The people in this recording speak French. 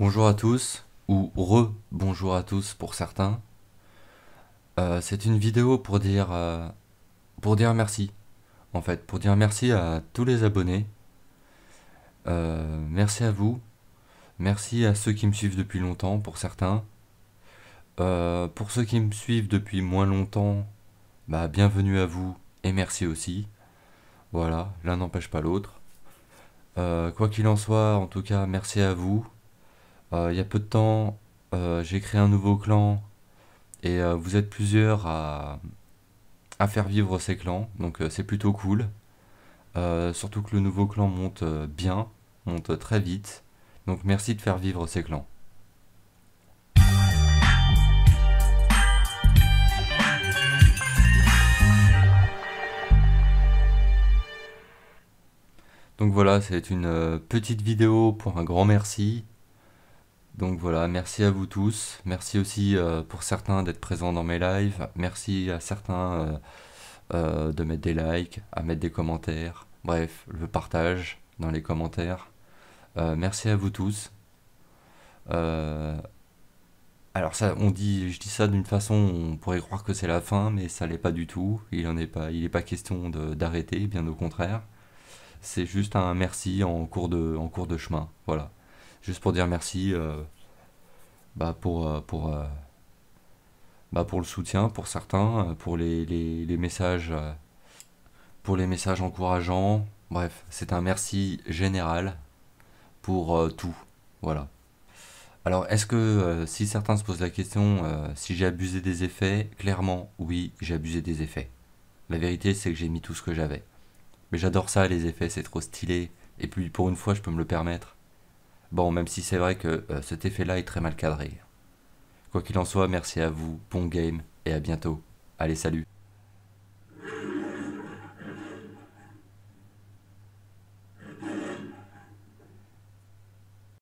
Bonjour à tous, ou re-bonjour à tous pour certains. Euh, c'est une vidéo pour dire, euh, pour dire merci, en fait, pour dire merci à tous les abonnés. Euh, merci à vous, merci à ceux qui me suivent depuis longtemps pour certains. pour ceux qui me suivent depuis moins longtemps, bah, bienvenue à vous et merci aussi. Voilà, l'un n'empêche pas l'autre. quoi qu'il en soit, en tout cas, merci à vous euh, il y a peu de temps, euh, j'ai créé un nouveau clan et euh, vous êtes plusieurs à, faire vivre ces clans, donc c'est plutôt cool. surtout que le nouveau clan monte bien, monte très vite, donc merci de faire vivre ces clans. Donc voilà, c'est une petite vidéo pour un grand merci. Donc voilà, merci à vous tous. Merci aussi euh, pour certains d'être présents dans mes lives. Merci à certains euh, euh, de mettre des likes, à mettre des commentaires. Bref, le partage dans les commentaires. merci à vous tous. Alors ça, on dit, je dis ça d'une façon, on pourrait croire que c'est la fin, mais ça l'est pas du tout. Il en est pas, il n'est pas question d'arrêter, bien au contraire. C'est juste un merci en cours de, en cours de chemin, voilà juste pour dire merci euh, bah, pour, euh, pour, euh, bah, pour le soutien, pour certains, pour les, messages pour les messages encourageants. Bref, c'est un merci général pour tout. Voilà. Alors, est-ce que si certains se posent la question, si j'ai abusé des effets, clairement, oui, j'ai abusé des effets. La vérité, c'est que j'ai mis tout ce que j'avais. Mais j'adore ça, les effets, c'est trop stylé. Et puis, pour une fois, je peux me le permettre. Bon, même si c'est vrai que euh, cet effet-là est très mal cadré. Quoi qu'il en soit, merci à vous, bon game, et à bientôt. Allez, salut